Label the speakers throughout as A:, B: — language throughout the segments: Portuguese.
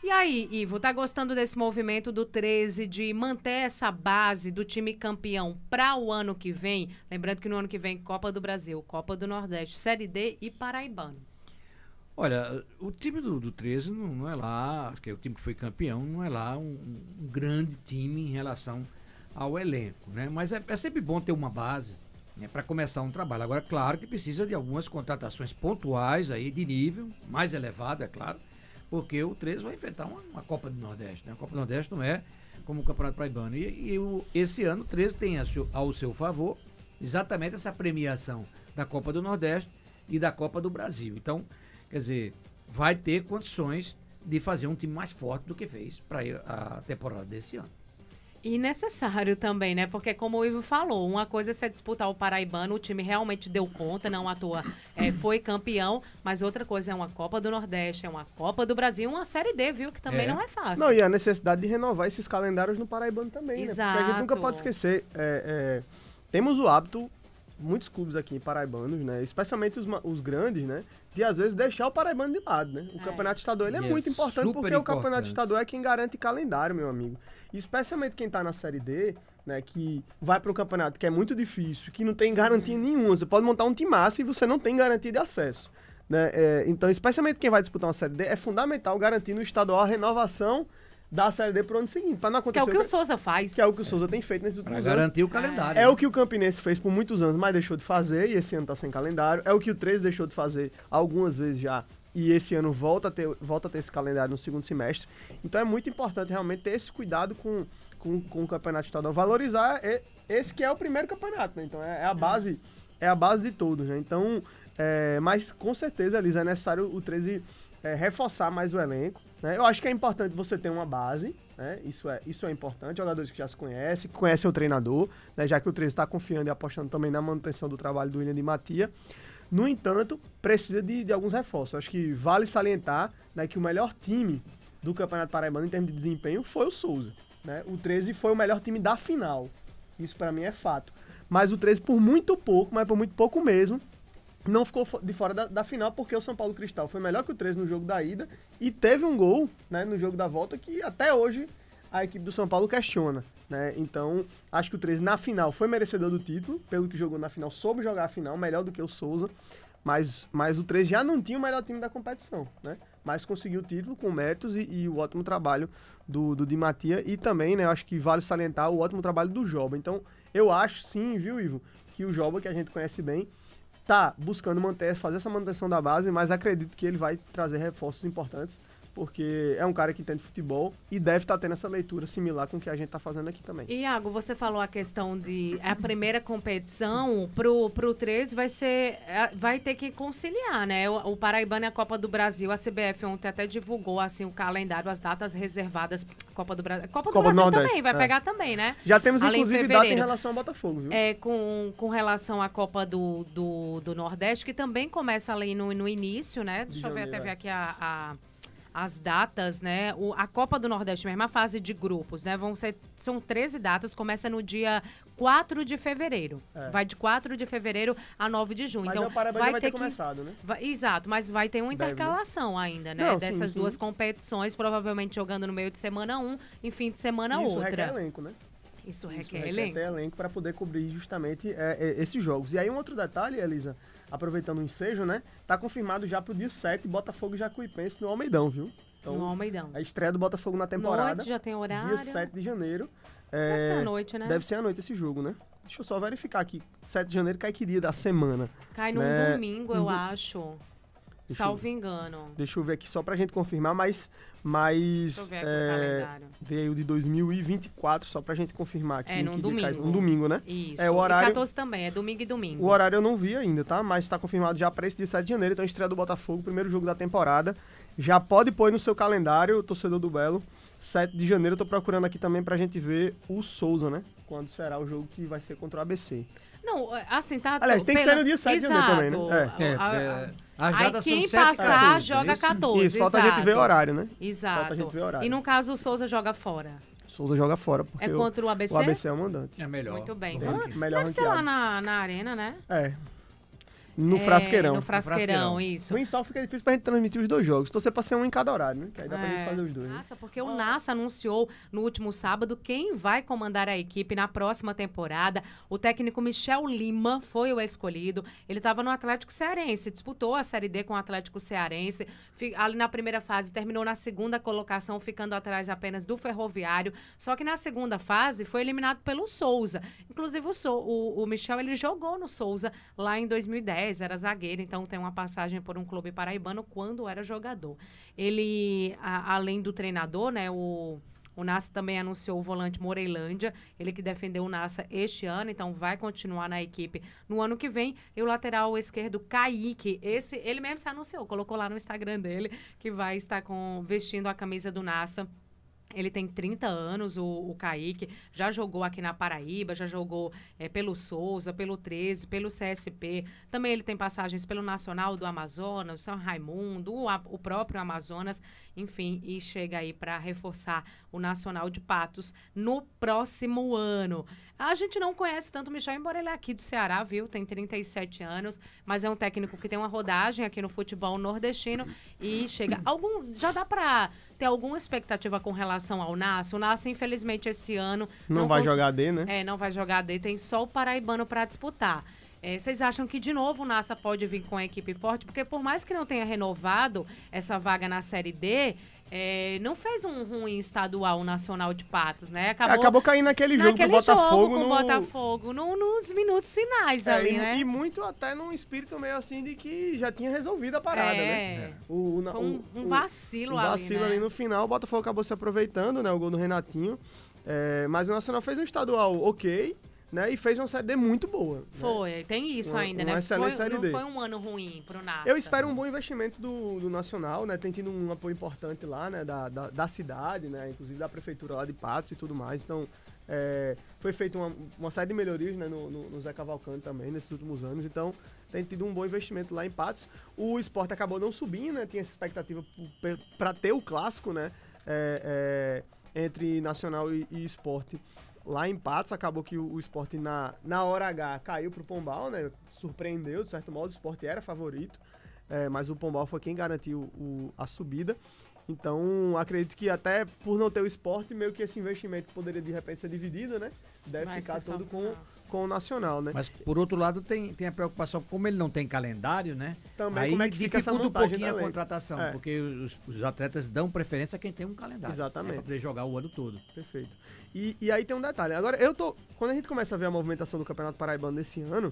A: E aí, Ivo, tá gostando desse movimento do 13 de manter essa base do time campeão para o ano que vem? Lembrando que no ano que vem Copa do Brasil, Copa do Nordeste, Série D e Paraibano.
B: Olha, o time do, do 13 não, não, é lá, que é o time que foi campeão, não é lá um, um grande time em relação ao elenco, né? Mas é, é sempre bom ter uma base né, para começar um trabalho. Agora, claro que precisa de algumas contratações pontuais aí de nível mais elevado, é claro porque o 13 vai enfrentar uma, uma Copa do Nordeste. Né? A Copa do Nordeste não é como o Campeonato Praibano. E, e o, esse ano o 13 tem seu, ao seu favor exatamente essa premiação da Copa do Nordeste e da Copa do Brasil. Então, quer dizer, vai ter condições de fazer um time mais forte do que fez para a temporada desse ano.
A: E necessário também, né? Porque como o Ivo falou, uma coisa é se disputar o Paraibano, o time realmente deu conta, não à toa é, foi campeão, mas outra coisa é uma Copa do Nordeste, é uma Copa do Brasil, uma Série D, viu?
B: Que também é. não é fácil. Não, e a necessidade de renovar esses calendários no Paraibano também, Exato. né? Porque a gente nunca pode esquecer, é, é, temos o hábito muitos clubes aqui em paraibanos, né? Especialmente os, os grandes, né? De às vezes deixar o paraibano de lado, né? O é. campeonato estadual ele é, é muito importante porque importante. o campeonato estadual é quem garante calendário, meu amigo. E especialmente quem tá na série D, né, que vai para um campeonato que é muito difícil, que não tem garantia uhum. nenhuma. Você pode montar um time massa e você não tem garantia de acesso. Né? É, então, especialmente quem vai disputar uma Série D, é fundamental garantir no estadual a renovação da Série D pro ano seguinte, para não acontecer... Que é o que o, Souza faz. Que é o que o Souza tem feito nesses últimos pra garantir o calendário. É. é o que o Campinense fez por muitos anos, mas deixou de fazer, e esse ano tá sem calendário. É o que o 13 deixou de fazer algumas vezes já, e esse ano volta a ter, volta a ter esse calendário no segundo semestre. Então é muito importante realmente ter esse cuidado com, com, com o campeonato estadual, valorizar esse que é o primeiro campeonato, né? Então é, é a é. base é a base de tudo né? Então, é, mas com certeza, Elisa, é necessário o 13 é, reforçar mais o elenco. Né? Eu acho que é importante você ter uma base, né? isso, é, isso é importante. Jogadores que já se conhecem, que conhecem o treinador, né? já que o 13 está confiando e apostando também na manutenção do trabalho do William de Matia. No entanto, precisa de, de alguns reforços. Eu acho que vale salientar né, que o melhor time do Campeonato Paraibano em termos de desempenho foi o Souza. Né? O 13 foi o melhor time da final. Isso para mim é fato. Mas o 13, por muito pouco, mas por muito pouco mesmo, não ficou de fora da, da, final porque o São Paulo Cristal foi melhor que o 13 no jogo da ida e teve um gol né, no jogo da volta que até hoje a equipe do São Paulo questiona. Né? Então, acho que o 13 na final foi merecedor do título, pelo que jogou na final, soube jogar a final, melhor do que o Souza. Mas, mas o 13 já não tinha o melhor time da competição, né? Mas conseguiu o título com méritos e, e o ótimo trabalho do, do Di Matia. E também, né, acho que vale salientar o ótimo trabalho do Joba. Então, eu acho sim, viu, Ivo, que o Joba, que a gente conhece bem, tá buscando manter, fazer essa manutenção da base, mas acredito que ele vai trazer reforços importantes porque é um cara que entende futebol e deve estar tá tendo essa leitura similar com o que a gente está fazendo aqui também.
A: Iago, você falou a questão de a primeira competição pro, pro 13 vai ser é, vai ter que conciliar, né? O, o Paraibano e a Copa do Brasil, a CBF ontem até divulgou assim o calendário, as datas reservadas Copa do Brasil, Copa do Copa Brasil Nordeste, também vai é. pegar também, né? Já temos Além inclusive data em relação
B: ao Botafogo, viu? É
A: com, com relação à Copa do, do, do Nordeste que também começa ali no, no início, né? Deixa de eu ver até ver é. aqui a, a as datas, né? O, a Copa do Nordeste, mesmo a fase de grupos, né? Vão ser, são 13 datas, começa no dia 4 de fevereiro. É. Vai de 4 de fevereiro a 9 de junho. Mas então, é vai, vai, ter, ter que... começado, né? Vai, exato, mas vai ter uma né? intercalação né? ainda, né? Não, Dessas sim, duas competições, provavelmente jogando no meio de semana um e fim de semana Isso outra. Isso requer elenco, né? Isso requer, Isso requer elenco.
B: elenco para poder cobrir justamente é, é, esses jogos. E aí um outro detalhe, Elisa, aproveitando o ensejo, né? Tá confirmado já pro dia 7, Botafogo e Jacuipense no Almeidão, viu? Então, no Almeidão. É a estreia do Botafogo na temporada. Noite, já
A: tem horário. Dia 7
B: de janeiro. É, deve ser à noite, né? Deve ser à noite esse jogo, né? Deixa eu só verificar aqui. 7 de janeiro cai que dia da semana? Cai num né? domingo, eu uhum.
A: acho. Deixa Salvo eu, engano.
B: Deixa eu ver aqui só pra gente confirmar, mas. mas é, o Veio de 2024, só pra gente confirmar aqui. É, num domingo. Cai, domingo, né? Isso. É, o horário, e
A: 14 também, é domingo e domingo. O
B: horário eu não vi ainda, tá? Mas tá confirmado já pra esse dia 7 de janeiro. Então, estreia do Botafogo, primeiro jogo da temporada. Já pode pôr no seu calendário, torcedor do Belo. 7 de janeiro, eu tô procurando aqui também pra gente ver o Souza, né? Quando será o jogo que vai ser contra o ABC.
A: Não, é, assim, tá. Aliás, tem pela... que sair no dia 7 de também, né? É. é, é a, aí quem passar 14, joga 14. É isso, falta a gente ver o horário, né? Exato. Falta a gente ver o horário. E no caso, o Souza joga fora.
B: Souza joga fora. Porque é contra o ABC? O ABC é o mandante. É melhor.
A: Muito bem. Ah, melhor Deve ranqueado. ser lá na, na arena, né?
B: É. No é, frasqueirão. No frasqueirão, isso. No sol fica difícil pra gente transmitir os dois jogos. Então você passa um em cada horário, né? Que aí dá é. pra gente é. fazer os dois. Né? Nossa,
A: né? porque o NASA anunciou no último sábado quem vai comandar a equipe na próxima temporada. O técnico Michel Lima foi o escolhido. Ele estava no Atlético Cearense, disputou a Série D com o Atlético Cearense. Ali na primeira fase terminou na segunda colocação, ficando atrás apenas do Ferroviário. Só que na segunda fase foi eliminado pelo Souza. Inclusive o, so o, o Michel ele jogou no Souza lá em 2010 era zagueiro, então tem uma passagem por um clube paraibano quando era jogador. Ele, a, além do treinador, né, o, o Nassa também anunciou o volante Moreilândia, ele que defendeu o Nassa este ano, então vai continuar na equipe no ano que vem. E o lateral esquerdo, Kaique, esse ele mesmo se anunciou, colocou lá no Instagram dele que vai estar com vestindo a camisa do Nassa ele tem 30 anos, o, o Kaique, já jogou aqui na Paraíba, já jogou é, pelo Souza, pelo 13, pelo CSP. Também ele tem passagens pelo Nacional do Amazonas, São Raimundo, o, o próprio Amazonas, enfim, e chega aí para reforçar o Nacional de Patos no próximo ano. A gente não conhece tanto o Michel, embora ele é aqui do Ceará, viu? Tem 37 anos, mas é um técnico que tem uma rodagem aqui no futebol nordestino e chega. Algum. Já dá para ter alguma expectativa com relação ao Nasce. O Nasce, infelizmente, esse ano. Não, não vai cons... jogar D, né? É, não vai jogar D, tem só o Paraibano para disputar. É, vocês acham que de novo o NASA pode vir com a equipe forte? Porque por mais que não tenha renovado essa vaga na Série D, é, não fez um ruim estadual nacional de patos, né? Acabou, Acabou caindo naquele jogo naquele o Botafogo. Jogo no... Botafogo,
B: no, nos minutos finais é, ali, e, né? E muito até num espírito meio assim de que já tinha resolvido a parada, né? é. né? O, o, um, um vacilo o, ali, vacilo né? ali no final, o Botafogo acabou se aproveitando, né? O gol do Renatinho. É, mas o Nacional fez um estadual ok, né? E fez uma série D muito boa. Né? Foi,
A: tem isso uma, ainda, uma né? Excelente foi, série não foi um ano ruim pro NASA. Eu espero um
B: bom investimento do, do Nacional, né? Tem tido um apoio importante lá, né? Da, da, da cidade, né? Inclusive da prefeitura lá de Patos e tudo mais. Então, é, foi feita uma, uma série de melhorias né? no, no, no Zé Cavalcante também nesses últimos anos. Então, tem tido um bom investimento lá em Patos. O esporte acabou não subindo, né? Tinha essa expectativa para ter o clássico, né? É, é, entre Nacional e, e esporte lá em Patos. Acabou que o, esporte na, na hora H caiu pro Pombal, né? Surpreendeu, de certo modo, o esporte era favorito. É, mas o Pombal foi quem garantiu o, a subida. Então, acredito que até por não ter o esporte, meio que esse investimento poderia de repente ser dividido, né? Deve Vai ficar todo com, com o nacional, né? Mas por outro lado, tem, tem a preocupação, como ele não tem calendário, né? Também Aí como é que dificulta um pouquinho a contratação, é. porque os, os, atletas dão preferência a quem tem um calendário. Né? Exatamente. Né? Pra poder jogar o ano todo. Perfeito. E, e aí tem um detalhe. Agora, eu tô. Quando a gente começa a ver a movimentação do Campeonato Paraibano desse ano,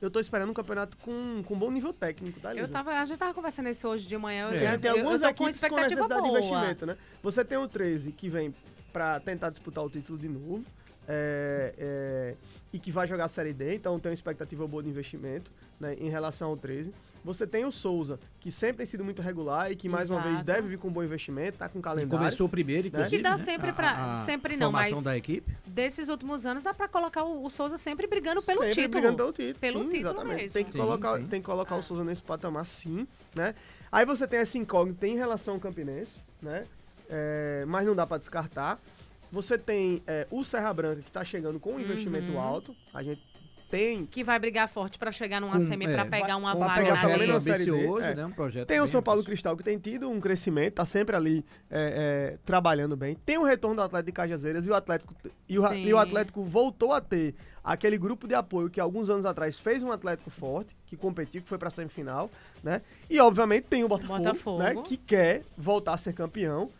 B: eu tô esperando um campeonato com, com bom nível técnico, tá, Lisa? Eu tava,
A: a gente tava conversando isso hoje de manhã. É. Eu, tem algumas eu, eu equipes com, com necessidade boa. de investimento,
B: né? Você tem o 13 que vem para tentar disputar o título de novo. É, é, e que vai jogar a Série D, então tem uma expectativa boa de investimento né, em relação ao 13. Você tem o Souza, que sempre tem sido muito regular e que mais Exato. uma vez deve vir com um bom investimento, tá com calendário. E começou primeiro, né? Que dá né? sempre para sempre não, mas da equipe.
A: desses últimos anos dá para colocar o, o, Souza sempre brigando pelo sempre título. brigando pelo título. Pelo sim, título exatamente. mesmo. Tem que sim, colocar,
B: sim. Tem que colocar ah. o Souza nesse patamar sim, né? Aí você tem essa incógnita em relação ao Campinense, né? É, mas não dá para descartar. Você tem é, o Serra Branca que está chegando com um investimento uhum. alto. A gente tem.
A: Que vai brigar forte para chegar numa um, semi, é, para pegar uma vaga na ambicioso, é. né? Um projeto tem o São
B: Paulo Cristal, que tem tido um crescimento, tá sempre ali é, é, trabalhando bem. Tem o retorno do Atlético de Cajazeiras e o Atlético, e o, e o Atlético voltou a ter aquele grupo de apoio que alguns anos atrás fez um Atlético forte, que competiu, que foi para semifinal, né? E obviamente tem o Botafogo, né, Botafogo. Né? que quer voltar a ser campeão.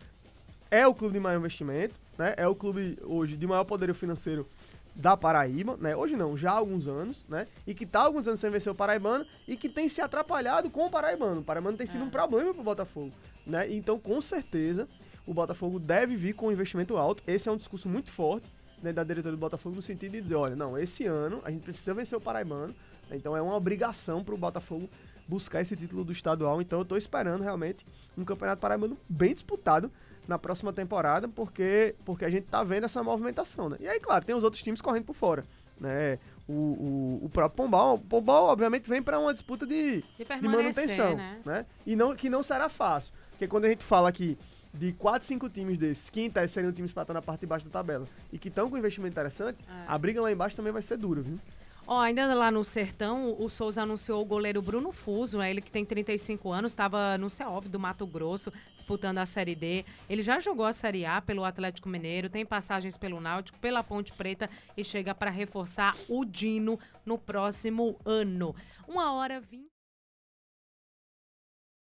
B: É o clube de maior investimento, né? É o clube hoje de maior poderio financeiro da Paraíba, né? Hoje não, já há alguns anos, né? E que tá há alguns anos sem vencer o Paraibano e que tem se atrapalhado com o Paraibano. O Paraibano tem sido é. um problema pro Botafogo, né? Então, com certeza, o Botafogo deve vir com um investimento alto. Esse é um discurso muito forte né, da diretoria do Botafogo no sentido de dizer, olha, não, esse ano a gente precisa vencer o Paraibano, né? então é uma obrigação pro Botafogo buscar esse título do estadual. Então, eu tô esperando realmente um Campeonato Paraibano bem disputado na próxima temporada, porque, porque a gente tá vendo essa movimentação, né? E aí, claro, tem os outros times correndo por fora, né? O, o, o próprio Pombal, o Pombal obviamente vem para uma disputa de, de, de manutenção, né? né? E não, que não será fácil, porque quando a gente fala que de 4, 5 times desses, quinta é seriam times para estar na parte de baixo da tabela e que estão com investimento interessante, é. a briga lá embaixo também vai ser dura, viu?
A: Ó, oh, ainda lá no Sertão, o Souza anunciou o goleiro Bruno Fuso, né? ele que tem 35 anos, estava no CEOV do Mato Grosso, disputando a Série D. Ele já jogou a Série A pelo Atlético Mineiro, tem passagens pelo Náutico, pela Ponte Preta e chega para reforçar o Dino no próximo ano. Uma hora vinte.